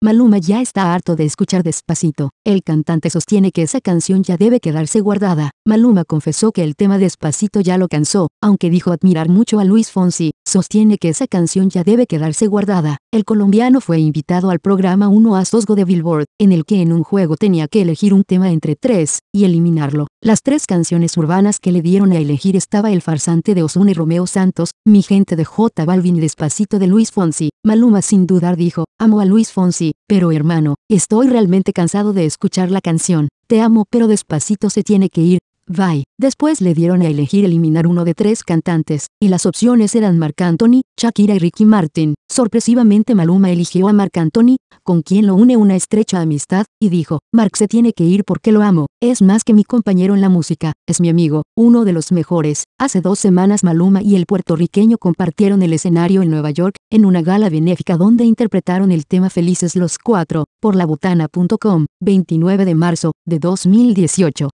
Maluma ya está harto de escuchar Despacito. El cantante sostiene que esa canción ya debe quedarse guardada. Maluma confesó que el tema Despacito ya lo cansó, aunque dijo admirar mucho a Luis Fonsi, sostiene que esa canción ya debe quedarse guardada. El colombiano fue invitado al programa 1 a Sosgo de Billboard, en el que en un juego tenía que elegir un tema entre tres, y eliminarlo. Las tres canciones urbanas que le dieron a elegir estaba El farsante de Ozuna y Romeo Santos, Mi gente de J Balvin y Despacito de Luis Fonsi. Maluma sin dudar dijo, amo a Luis Fonsi, pero hermano, estoy realmente cansado de escuchar la canción. Te amo pero despacito se tiene que ir, Vaya. Después le dieron a elegir eliminar uno de tres cantantes, y las opciones eran Marc Anthony, Shakira y Ricky Martin. Sorpresivamente Maluma eligió a Marc Anthony, con quien lo une una estrecha amistad, y dijo, Marc se tiene que ir porque lo amo, es más que mi compañero en la música, es mi amigo, uno de los mejores. Hace dos semanas Maluma y el puertorriqueño compartieron el escenario en Nueva York, en una gala benéfica donde interpretaron el tema Felices los Cuatro, por labutana.com, 29 de marzo, de 2018.